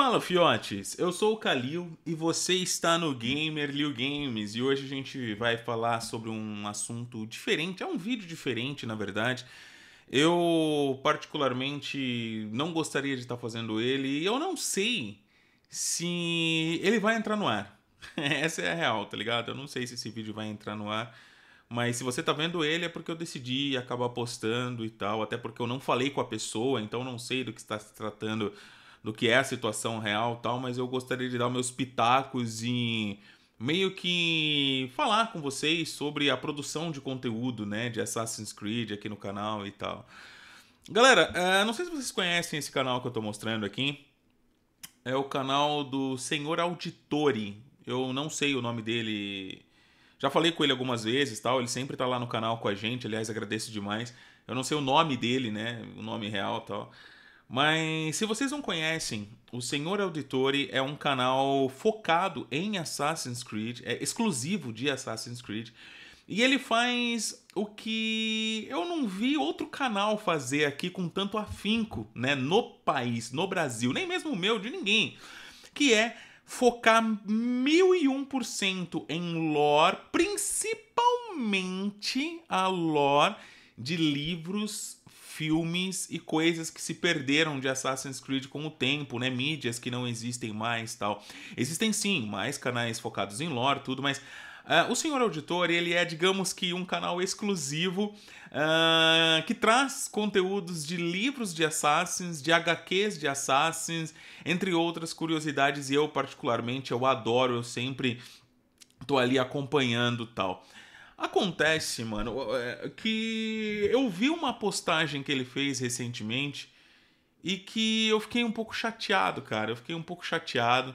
Fala, fiotes! Eu sou o Kalil e você está no Gamer Liu Games e hoje a gente vai falar sobre um assunto diferente, é um vídeo diferente, na verdade. Eu, particularmente, não gostaria de estar fazendo ele e eu não sei se ele vai entrar no ar. Essa é a real, tá ligado? Eu não sei se esse vídeo vai entrar no ar. Mas se você tá vendo ele é porque eu decidi acabar postando e tal, até porque eu não falei com a pessoa, então não sei do que está se tratando do que é a situação real tal, mas eu gostaria de dar meus pitacos e meio que falar com vocês sobre a produção de conteúdo, né, de Assassin's Creed aqui no canal e tal. Galera, uh, não sei se vocês conhecem esse canal que eu tô mostrando aqui. É o canal do Senhor Auditori. Eu não sei o nome dele. Já falei com ele algumas vezes, tal. Ele sempre tá lá no canal com a gente. Aliás, agradeço demais. Eu não sei o nome dele, né? O nome real, tal. Mas se vocês não conhecem, o Senhor Auditore é um canal focado em Assassin's Creed, é exclusivo de Assassin's Creed. E ele faz o que eu não vi outro canal fazer aqui com tanto afinco, né, no país, no Brasil, nem mesmo o meu, de ninguém, que é focar mil e um por cento em lore, principalmente a lore de livros filmes e coisas que se perderam de Assassin's Creed com o tempo, né? Mídias que não existem mais, tal. Existem sim, mais canais focados em lore, tudo, mas Uh, o Senhor Auditor, ele é, digamos que, um canal exclusivo uh, que traz conteúdos de livros de Assassins, de HQs de Assassins, entre outras curiosidades, e eu, particularmente, eu adoro, eu sempre tô ali acompanhando tal. Acontece, mano, é, que eu vi uma postagem que ele fez recentemente e que eu fiquei um pouco chateado, cara. Eu fiquei um pouco chateado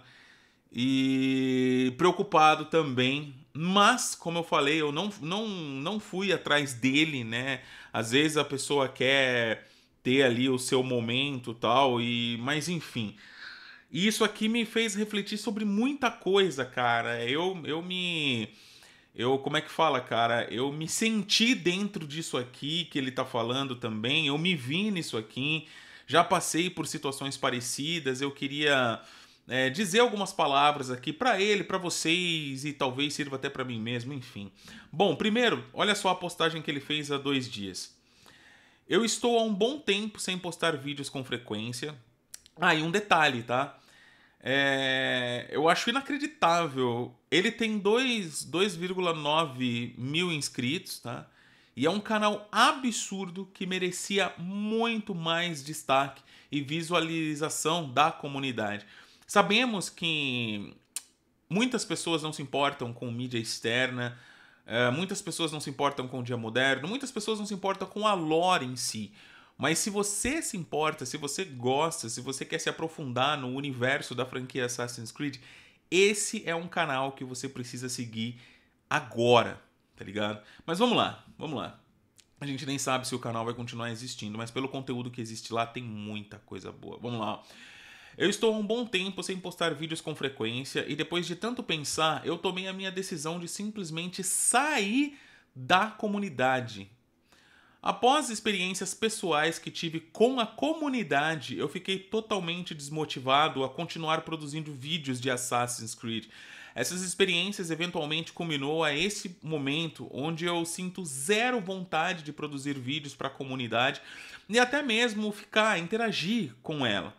e preocupado também. Mas, como eu falei, eu não, não, não fui atrás dele, né? Às vezes a pessoa quer ter ali o seu momento tal, e mas enfim. E isso aqui me fez refletir sobre muita coisa, cara. Eu, eu me eu, como é que fala, cara? Eu me senti dentro disso aqui que ele tá falando também, eu me vi nisso aqui, já passei por situações parecidas, eu queria é, dizer algumas palavras aqui para ele, para vocês e talvez sirva até para mim mesmo, enfim. Bom, primeiro, olha só a postagem que ele fez há dois dias. Eu estou há um bom tempo sem postar vídeos com frequência. Ah, e um detalhe, tá? É, eu acho inacreditável. Ele tem 2,9 mil inscritos, tá? E é um canal absurdo que merecia muito mais destaque e visualização da comunidade. Sabemos que muitas pessoas não se importam com mídia externa, é, muitas pessoas não se importam com o dia moderno, muitas pessoas não se importam com a lore em si. Mas se você se importa, se você gosta, se você quer se aprofundar no universo da franquia Assassin's Creed, esse é um canal que você precisa seguir agora, tá ligado? Mas vamos lá, vamos lá. A gente nem sabe se o canal vai continuar existindo, mas pelo conteúdo que existe lá tem muita coisa boa. Vamos lá. Eu estou há um bom tempo sem postar vídeos com frequência e depois de tanto pensar, eu tomei a minha decisão de simplesmente sair da comunidade Após experiências pessoais que tive com a comunidade, eu fiquei totalmente desmotivado a continuar produzindo vídeos de Assassin's Creed. Essas experiências eventualmente culminou a esse momento onde eu sinto zero vontade de produzir vídeos para a comunidade e até mesmo ficar interagir com ela.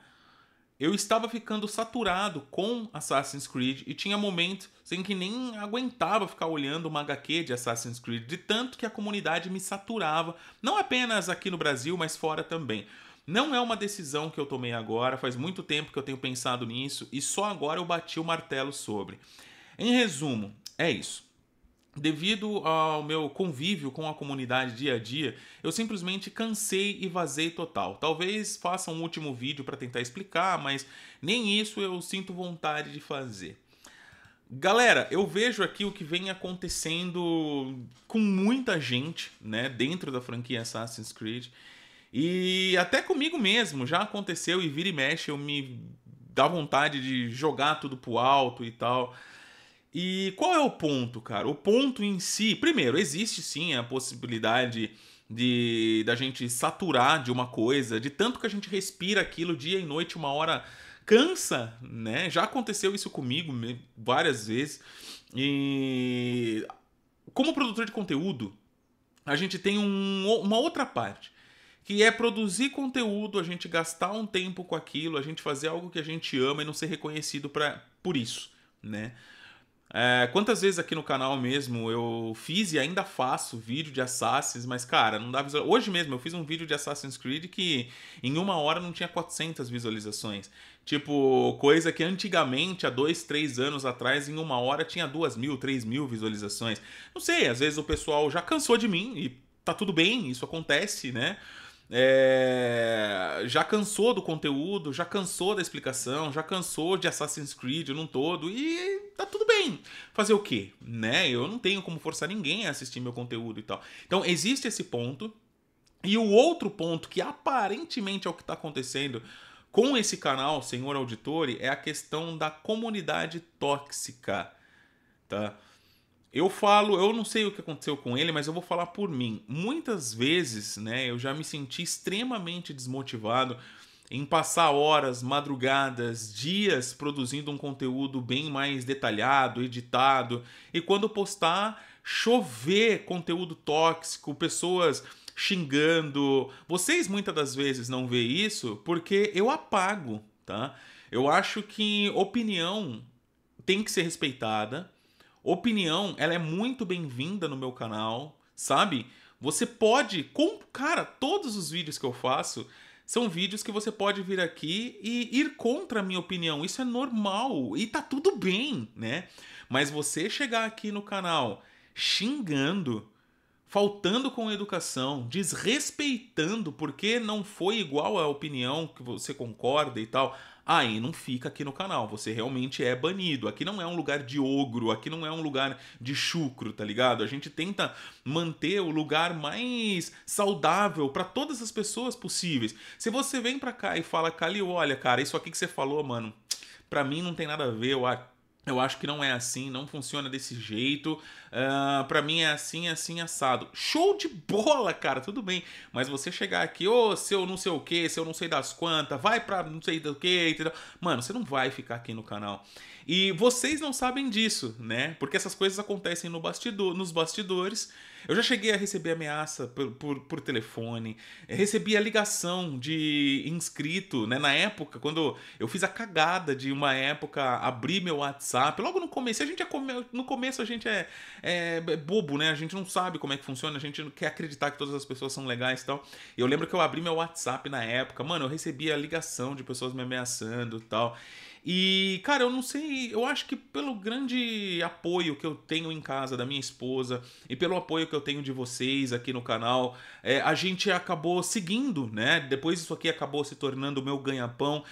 Eu estava ficando saturado com Assassin's Creed e tinha momentos em que nem aguentava ficar olhando uma HQ de Assassin's Creed, de tanto que a comunidade me saturava, não apenas aqui no Brasil, mas fora também. Não é uma decisão que eu tomei agora, faz muito tempo que eu tenho pensado nisso e só agora eu bati o martelo sobre. Em resumo, é isso. Devido ao meu convívio com a comunidade dia a dia, eu simplesmente cansei e vazei total. Talvez faça um último vídeo para tentar explicar, mas nem isso eu sinto vontade de fazer. Galera, eu vejo aqui o que vem acontecendo com muita gente, né, dentro da franquia Assassin's Creed. E até comigo mesmo já aconteceu e vira e mexe eu me dá vontade de jogar tudo pro alto e tal. E qual é o ponto, cara? O ponto em si, primeiro, existe sim a possibilidade de da gente saturar de uma coisa, de tanto que a gente respira aquilo dia e noite, uma hora cansa, né? Já aconteceu isso comigo várias vezes. E como produtor de conteúdo, a gente tem um, uma outra parte, que é produzir conteúdo, a gente gastar um tempo com aquilo, a gente fazer algo que a gente ama e não ser reconhecido pra, por isso, né? É, quantas vezes aqui no canal mesmo eu fiz e ainda faço vídeo de Assassins, mas cara, não dá visualização. Hoje mesmo eu fiz um vídeo de Assassin's Creed que em uma hora não tinha 400 visualizações. Tipo, coisa que antigamente, há dois, três anos atrás, em uma hora tinha duas mil, três mil visualizações. Não sei, às vezes o pessoal já cansou de mim e tá tudo bem, isso acontece, né? é, já cansou do conteúdo, já cansou da explicação, já cansou de Assassin's Creed num todo e tá tudo bem. Fazer o quê? Né? Eu não tenho como forçar ninguém a assistir meu conteúdo e tal. Então existe esse ponto. E o outro ponto que aparentemente é o que está acontecendo com esse canal, senhor auditore, é a questão da comunidade tóxica, tá? Eu falo, eu não sei o que aconteceu com ele, mas eu vou falar por mim. Muitas vezes, né, eu já me senti extremamente desmotivado em passar horas, madrugadas, dias produzindo um conteúdo bem mais detalhado, editado, e quando postar, chover conteúdo tóxico, pessoas xingando. Vocês muitas das vezes não vê isso porque eu apago, tá? Eu acho que opinião tem que ser respeitada, Opinião, ela é muito bem-vinda no meu canal, sabe? Você pode, com cara, todos os vídeos que eu faço são vídeos que você pode vir aqui e ir contra a minha opinião. Isso é normal e tá tudo bem, né? Mas você chegar aqui no canal xingando, faltando com educação, desrespeitando porque não foi igual à opinião que você concorda e tal aí não fica aqui no canal. Você realmente é banido. Aqui não é um lugar de ogro, aqui não é um lugar de chucro, tá ligado? A gente tenta manter o lugar mais saudável para todas as pessoas possíveis. Se você vem para cá e fala, Cali, olha, cara, isso aqui que você falou, mano, para mim não tem nada a ver, eu eu acho que não é assim, não funciona desse jeito. Uh, ah, para mim é assim, é assim, assado. Show de bola, cara, tudo bem. Mas você chegar aqui, ô, oh, seu não sei o que, seu não sei das quantas, vai pra não sei do que, entendeu? Mano, você não vai ficar aqui no canal. E vocês não sabem disso, né? Porque essas coisas acontecem no bastidor, nos bastidores. Eu já cheguei a receber ameaça por, por, por telefone, eh, recebi a ligação de inscrito, né? Na época, quando eu fiz a cagada de uma época abrir meu WhatsApp, logo no começo, a gente é come... no começo a gente é, é, é, bobo, né? A gente não sabe como é que funciona, a gente não quer acreditar que todas as pessoas são legais e tal. Eu lembro que eu abri meu WhatsApp na época, mano, eu recebia ligação de pessoas me ameaçando e tal. E, cara, eu não sei, eu acho que pelo grande apoio que eu tenho em casa da minha esposa e pelo apoio que eu tenho de vocês aqui no canal, é, a gente acabou seguindo, né? Depois isso aqui acabou se tornando o meu ganha-pão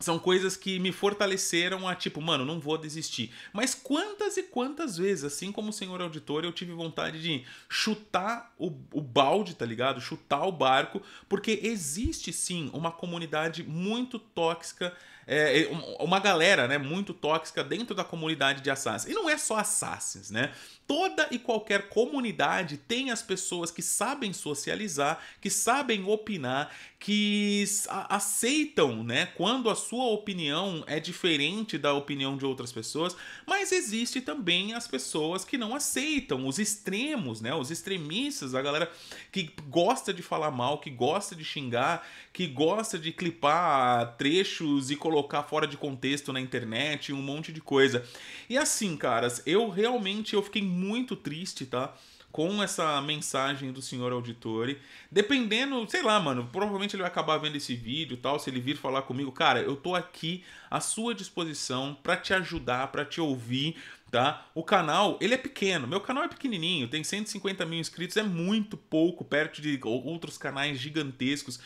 são coisas que me fortaleceram a tipo, mano, não vou desistir. Mas quantas e quantas vezes, assim como o senhor auditor, eu tive vontade de chutar o, o balde, tá ligado? Chutar o barco, porque existe sim uma comunidade muito tóxica é, uma galera né, muito tóxica dentro da comunidade de assassins. E não é só assassins, né? Toda e qualquer comunidade tem as pessoas que sabem socializar, que sabem opinar, que aceitam, né, quando a sua opinião é diferente da opinião de outras pessoas, mas existe também as pessoas que não aceitam, os extremos, né, os extremistas, a galera que gosta de falar mal, que gosta de xingar, que gosta de clipar trechos e colocar colocar fora de contexto na internet, um monte de coisa. E assim, caras, eu realmente eu fiquei muito triste, tá? com essa mensagem do senhor auditore. Dependendo, sei lá, mano, provavelmente ele vai acabar vendo esse vídeo, tal, se ele vir falar comigo, cara, eu tô aqui à sua disposição para te ajudar, para te ouvir, tá? O canal, ele é pequeno, meu canal é pequenininho, tem 150 mil inscritos, é muito pouco perto de outros canais gigantescos.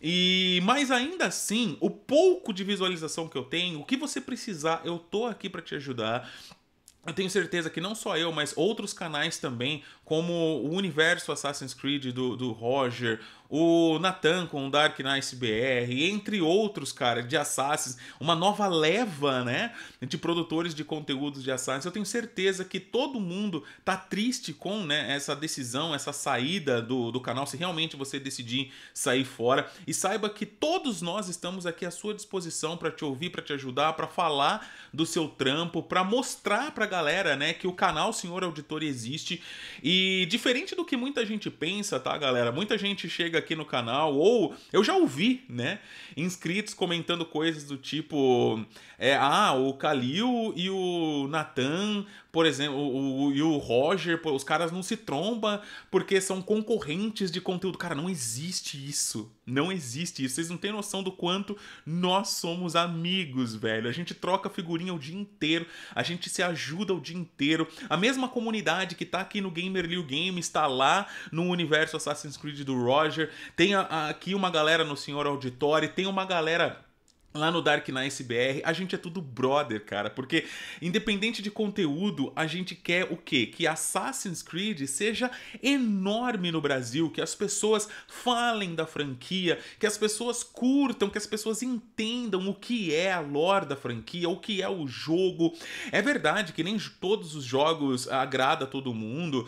E mas ainda assim, o pouco de visualização que eu tenho, o que você precisar, eu tô aqui para te ajudar. Eu tenho certeza que não só eu, mas outros canais também, como o Universo Assassin's Creed do, do Roger, o Nathan com o Dark Knight BR, entre outros, cara, de Assassins, uma nova leva, né, de produtores de conteúdos de Assassins. Eu tenho certeza que todo mundo tá triste com, né, essa decisão, essa saída do, do canal, se realmente você decidir sair fora. E saiba que todos nós estamos aqui à sua disposição para te ouvir, para te ajudar, para falar do seu trampo, para mostrar pra galera, né, que o canal Senhor Auditor existe. E diferente do que muita gente pensa, tá, galera? Muita gente chega aqui no canal, ou eu já ouvi, né? Inscritos comentando coisas do tipo: é, ah, o Kalil e o Natan por exemplo, o, o, e o Roger, os caras não se trombam porque são concorrentes de conteúdo. Cara, não existe isso. Não existe isso. Vocês não têm noção do quanto nós somos amigos, velho. A gente troca figurinha o dia inteiro, a gente se ajuda o dia inteiro. A mesma comunidade que tá aqui no Gamer Liu Game está lá no universo Assassin's Creed do Roger. Tem a, a, aqui uma galera no Senhor Auditório, tem uma galera Lá no Dark Nice BR, a gente é tudo brother, cara, porque independente de conteúdo, a gente quer o quê? Que Assassin's Creed seja enorme no Brasil, que as pessoas falem da franquia, que as pessoas curtam, que as pessoas entendam o que é a lore da franquia, o que é o jogo. É verdade que nem todos os jogos agrada a todo mundo,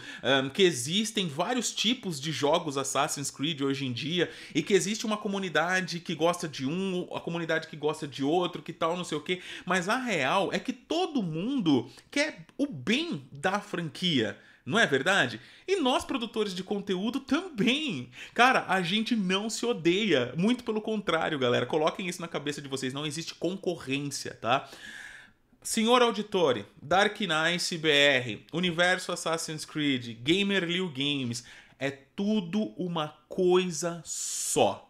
que existem vários tipos de jogos Assassin's Creed hoje em dia e que existe uma comunidade que gosta de um, a comunidade que gosta de outro, que tal, não sei o quê. Mas a real é que todo mundo quer o bem da franquia. Não é verdade? E nós, produtores de conteúdo, também. Cara, a gente não se odeia. Muito pelo contrário, galera. Coloquem isso na cabeça de vocês. Não existe concorrência, tá? Senhor Auditore, Dark Knight BR, Universo Assassin's Creed, Gamer Liu Games, é tudo uma coisa só.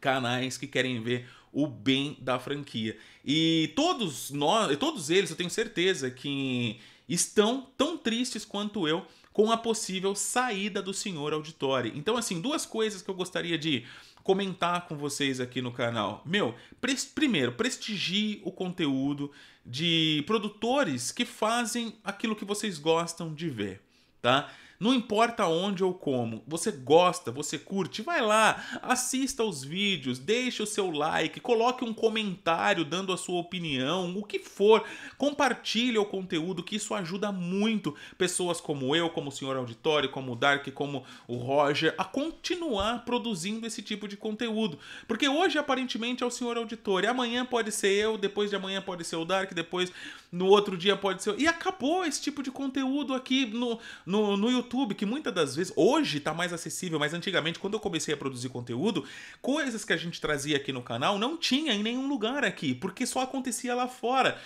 Canais que querem ver o bem da franquia. E todos nós, todos eles, eu tenho certeza que estão tão tristes quanto eu com a possível saída do senhor auditório. Então, assim, duas coisas que eu gostaria de comentar com vocês aqui no canal. Meu, primeiro, prestigie o conteúdo de produtores que fazem aquilo que vocês gostam de ver, tá? Não importa onde ou como, você gosta, você curte, vai lá, assista os vídeos, deixe o seu like, coloque um comentário dando a sua opinião, o que for, compartilhe o conteúdo, que isso ajuda muito pessoas como eu, como o senhor auditório, como o Dark, como o Roger, a continuar produzindo esse tipo de conteúdo. Porque hoje, aparentemente, é o senhor auditório, amanhã pode ser eu, depois de amanhã pode ser o Dark, depois no outro dia pode ser. E acabou esse tipo de conteúdo aqui no, no, no YouTube YouTube, que muitas das vezes, hoje está mais acessível, mas antigamente, quando eu comecei a produzir conteúdo, coisas que a gente trazia aqui no canal não tinha em nenhum lugar aqui, porque só acontecia lá fora.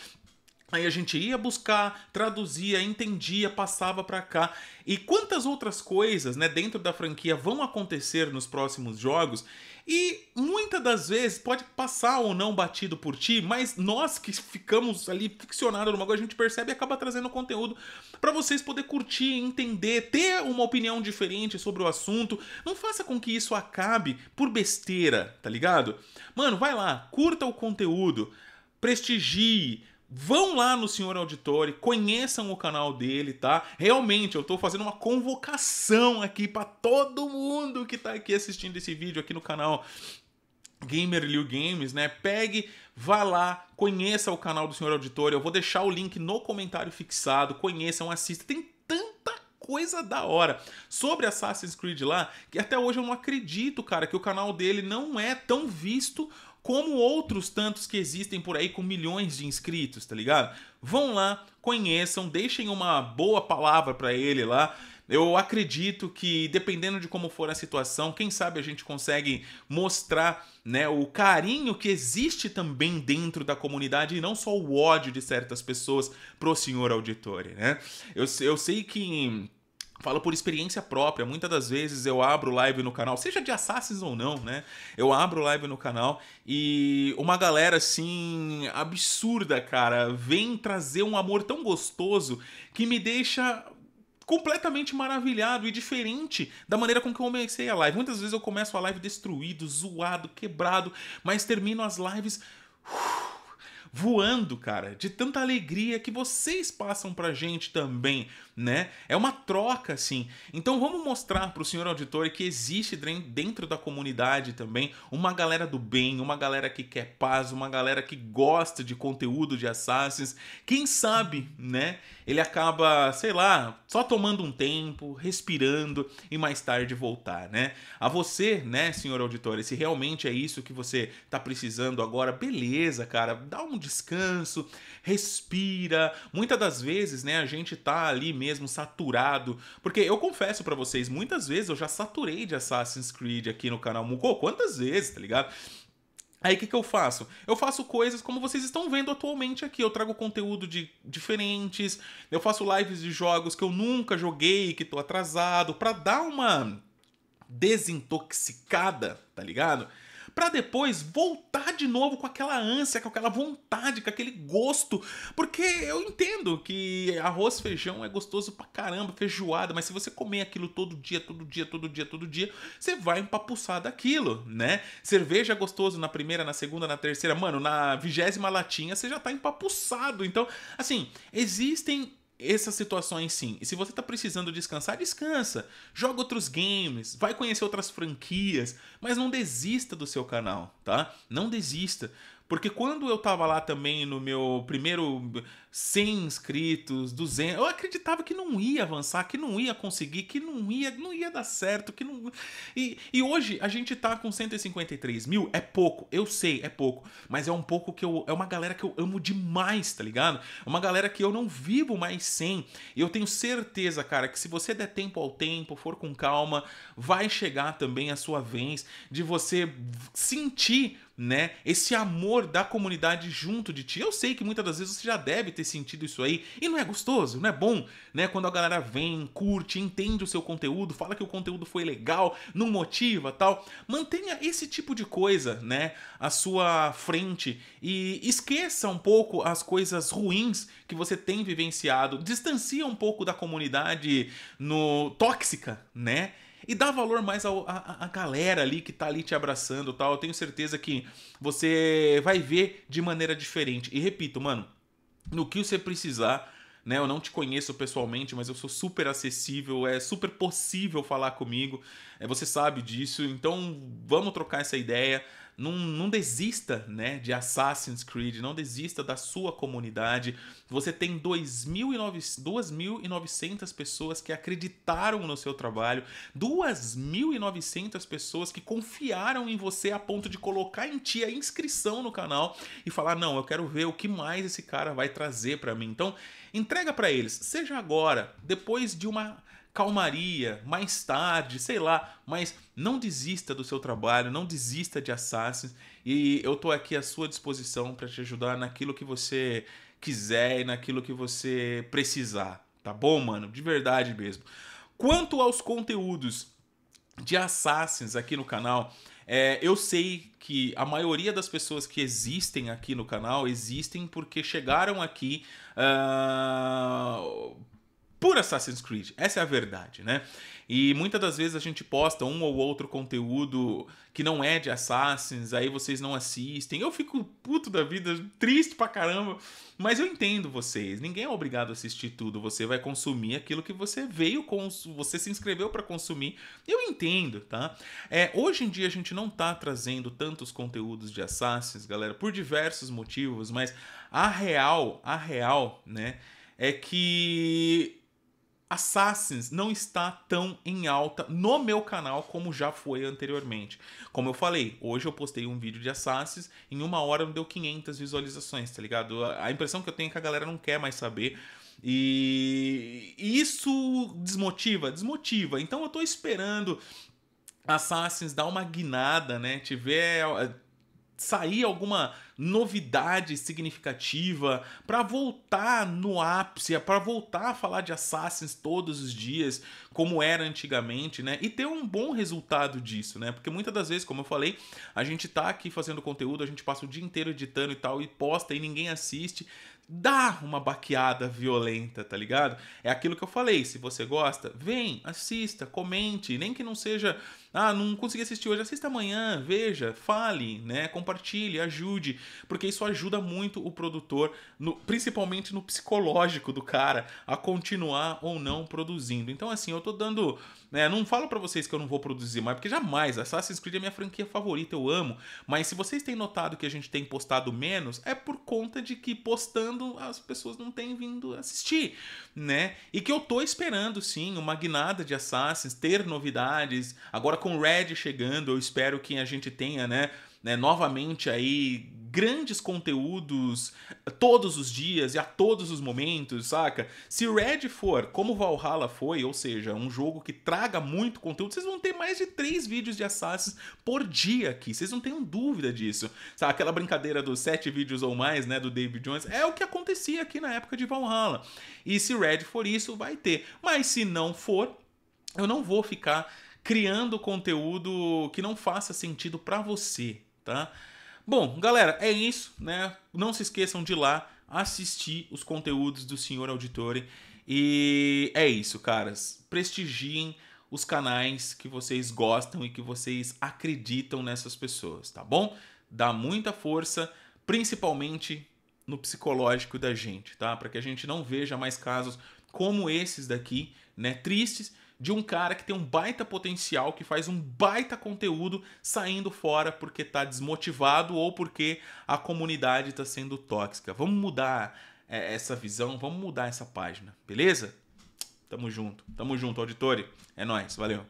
Aí a gente ia buscar, traduzia, entendia, passava para cá. E quantas outras coisas, né, dentro da franquia vão acontecer nos próximos jogos e muitas das vezes pode passar ou não batido por ti, mas nós que ficamos ali ficcionados numa coisa, a gente percebe e acaba trazendo conteúdo para vocês poder curtir, entender, ter uma opinião diferente sobre o assunto. Não faça com que isso acabe por besteira, tá ligado? Mano, vai lá, curta o conteúdo, prestigie, Vão lá no senhor auditor e conheçam o canal dele, tá? Realmente, eu tô fazendo uma convocação aqui para todo mundo que tá aqui assistindo esse vídeo aqui no canal Gamer Liu Games, né? Pegue, vá lá, conheça o canal do senhor auditor. Eu vou deixar o link no comentário fixado. Conheçam, assista. Tem tanta coisa da hora sobre Assassin's Creed lá que até hoje eu não acredito, cara, que o canal dele não é tão visto como outros tantos que existem por aí com milhões de inscritos, tá ligado? Vão lá, conheçam, deixem uma boa palavra para ele lá. Eu acredito que, dependendo de como for a situação, quem sabe a gente consegue mostrar né, o carinho que existe também dentro da comunidade e não só o ódio de certas pessoas pro senhor auditório, né? Eu, eu sei que Falo por experiência própria. Muitas das vezes eu abro live no canal, seja de Assassins ou não, né? Eu abro live no canal e uma galera assim absurda, cara, vem trazer um amor tão gostoso que me deixa completamente maravilhado e diferente da maneira com que eu comecei a live. Muitas vezes eu começo a live destruído, zoado, quebrado, mas termino as lives. Uh, voando, cara, de tanta alegria que vocês passam pra gente também, né? É uma troca, assim. Então vamos mostrar pro senhor auditor que existe dentro da comunidade também uma galera do bem, uma galera que quer paz, uma galera que gosta de conteúdo de Assassins. Quem sabe, né? Ele acaba, sei lá, só tomando um tempo, respirando e mais tarde voltar, né? A você, né, senhor auditor, se realmente é isso que você tá precisando agora, beleza, cara, dá um descanso, respira. Muitas das vezes, né, a gente tá ali mesmo saturado, porque eu confesso para vocês, muitas vezes eu já saturei de Assassin's Creed aqui no canal Muco, quantas vezes, tá ligado? Aí o que, que eu faço? Eu faço coisas como vocês estão vendo atualmente aqui. Eu trago conteúdo de diferentes, eu faço lives de jogos que eu nunca joguei, que tô atrasado, para dar uma desintoxicada, tá ligado? para depois voltar de novo com aquela ânsia, com aquela vontade, com aquele gosto. Porque eu entendo que arroz, feijão é gostoso pra caramba, feijoada, mas se você comer aquilo todo dia, todo dia, todo dia, todo dia, você vai empapuçar daquilo, né? Cerveja é gostoso na primeira, na segunda, na terceira, mano, na vigésima latinha você já tá empapuçado. Então, assim, existem essas situações sim. E se você tá precisando descansar, descansa. Joga outros games, vai conhecer outras franquias, mas não desista do seu canal, tá? Não desista. Porque quando eu tava lá também no meu primeiro 100 inscritos, 200, eu acreditava que não ia avançar, que não ia conseguir, que não ia, não ia dar certo, que não. E, e hoje a gente tá com 153 mil, é pouco, eu sei, é pouco, mas é um pouco que eu. É uma galera que eu amo demais, tá ligado? É uma galera que eu não vivo mais sem. E eu tenho certeza, cara, que se você der tempo ao tempo, for com calma, vai chegar também a sua vez de você sentir né? Esse amor da comunidade junto de ti. Eu sei que muitas das vezes você já deve ter sentido isso aí. E não é gostoso, não é bom, né? Quando a galera vem, curte, entende o seu conteúdo, fala que o conteúdo foi legal, não motiva tal. Mantenha esse tipo de coisa, né? À sua frente. E esqueça um pouco as coisas ruins que você tem vivenciado. Distancia um pouco da comunidade no tóxica, né? E dá valor mais à galera ali que tá ali te abraçando tal. Eu tenho certeza que você vai ver de maneira diferente. E repito, mano, no que você precisar. Né, eu não te conheço pessoalmente, mas eu sou super acessível, é super possível falar comigo. É, você sabe disso, então vamos trocar essa ideia não, não desista né, de Assassin's Creed, não desista da sua comunidade. Você tem 2.900 pessoas que acreditaram no seu trabalho, 2.900 pessoas que confiaram em você a ponto de colocar em ti a inscrição no canal e falar: não, eu quero ver o que mais esse cara vai trazer para mim. Então, entrega para eles, seja agora, depois de uma calmaria, mais tarde, sei lá, mas não desista do seu trabalho, não desista de Assassins e eu tô aqui à sua disposição para te ajudar naquilo que você quiser e naquilo que você precisar, tá bom, mano? De verdade mesmo. Quanto aos conteúdos de Assassins aqui no canal, é, eu sei que a maioria das pessoas que existem aqui no canal existem porque chegaram aqui uh, por Assassin's Creed. Essa é a verdade, né? E muitas das vezes a gente posta um ou outro conteúdo que não é de Assassins, aí vocês não assistem. Eu fico puto da vida, triste pra caramba. Mas eu entendo vocês. Ninguém é obrigado a assistir tudo. Você vai consumir aquilo que você veio, com você se inscreveu para consumir. Eu entendo, tá? É, hoje em dia a gente não tá trazendo tantos conteúdos de Assassins, galera, por diversos motivos, mas a real, a real, né? É que Assassins não está tão em alta no meu canal como já foi anteriormente. Como eu falei, hoje eu postei um vídeo de Assassins, em uma hora deu 500 visualizações, tá ligado? A impressão que eu tenho é que a galera não quer mais saber. E isso desmotiva, desmotiva. Então eu tô esperando Assassins dar uma guinada, né? Tiver sair alguma novidade significativa, para voltar no ápice, para voltar a falar de Assassins todos os dias, como era antigamente, né? E ter um bom resultado disso, né? Porque muitas das vezes, como eu falei, a gente tá aqui fazendo conteúdo, a gente passa o dia inteiro editando e tal, e posta e ninguém assiste. Dá uma baqueada violenta, tá ligado? É aquilo que eu falei. Se você gosta, vem, assista, comente, nem que não seja ah, não consegui assistir hoje, assista amanhã, veja, fale, né? Compartilhe, ajude, porque isso ajuda muito o produtor, no, principalmente no psicológico do cara, a continuar ou não produzindo. Então, assim, eu tô dando. Né, não falo para vocês que eu não vou produzir mais, porque jamais. Assassin's Creed é minha franquia favorita, eu amo. Mas se vocês têm notado que a gente tem postado menos, é por conta de que postando as pessoas não têm vindo assistir, né? E que eu tô esperando, sim, uma guinada de Assassins, ter novidades. Agora com Red chegando, eu espero que a gente tenha, né, né novamente aí grandes conteúdos todos os dias e a todos os momentos, saca? Se Red for como Valhalla foi, ou seja, um jogo que traga muito conteúdo, vocês vão ter mais de três vídeos de Assassins por dia aqui, vocês não tenham dúvida disso, sabe? Aquela brincadeira dos sete vídeos ou mais, né, do David Jones, é o que acontecia aqui na época de Valhalla. E se Red for isso, vai ter. Mas se não for, eu não vou ficar criando conteúdo que não faça sentido para você, tá? Bom, galera, é isso, né? Não se esqueçam de ir lá assistir os conteúdos do Senhor Auditore e é isso, caras. Prestigiem os canais que vocês gostam e que vocês acreditam nessas pessoas, tá bom? Dá muita força, principalmente no psicológico da gente, tá? Para que a gente não veja mais casos como esses daqui, né, tristes, de um cara que tem um baita potencial, que faz um baita conteúdo saindo fora porque está desmotivado ou porque a comunidade está sendo tóxica. Vamos mudar é, essa visão, vamos mudar essa página, beleza? Tamo junto, tamo junto, auditori. É nóis, valeu.